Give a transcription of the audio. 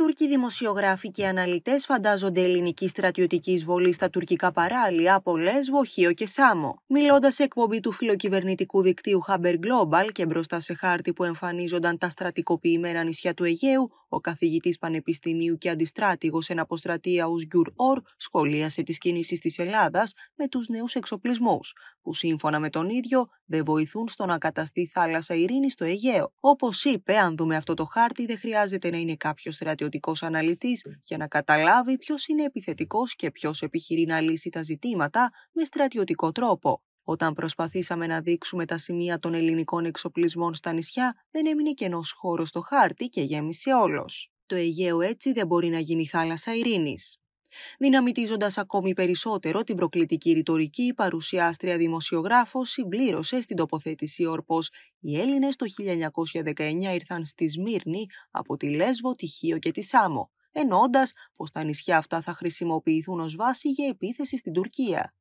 Τούρκοι δημοσιογράφοι και αναλυτές φαντάζονται ελληνική στρατιωτική εισβολή στα τουρκικά παράλια από Λέσβο, Χίο και Σάμο. Μιλώντας σε εκπομπή του φιλοκυβερνητικού δικτύου Haber Global και μπροστά σε χάρτη που εμφανίζονταν τα στρατικοποιημένα νησιά του Αιγαίου, ο καθηγητής Πανεπιστημίου και αντιστράτηγος εν αποστρατεία Ουσγκιουρ Ορ σχολίασε τις κινήσεις της Ελλάδας με τους νέους εξοπλισμούς, που σύμφωνα με τον ίδιο δεν βοηθούν στο να καταστεί θάλασσα ειρήνη στο Αιγαίο. Όπως είπε, αν δούμε αυτό το χάρτη, δεν χρειάζεται να είναι κάποιος στρατιωτικός αναλυτής ναι. για να καταλάβει ποιος είναι επιθετικός και ποιος επιχειρεί να λύσει τα ζητήματα με στρατιωτικό τρόπο. Όταν προσπαθήσαμε να δείξουμε τα σημεία των ελληνικών εξοπλισμών στα νησιά, δεν έμεινε κενός χώρος στο χάρτη και γέμισε όλος. Το Αιγαίο έτσι δεν μπορεί να γίνει θάλασσα ειρήνης. Δυναμητίζοντας ακόμη περισσότερο την προκλητική ρητορική, η παρουσιάστρια δημοσιογράφος συμπλήρωσε στην τοποθέτηση όρπως «Οι Έλληνες το 1919 ήρθαν στη Σμύρνη από τη Λέσβο, τη Χίο και τη Σάμο» ενώντας πως τα νησιά αυτά θα χρησιμοποιηθούν ως βάση για επίθεση στην Τουρκία.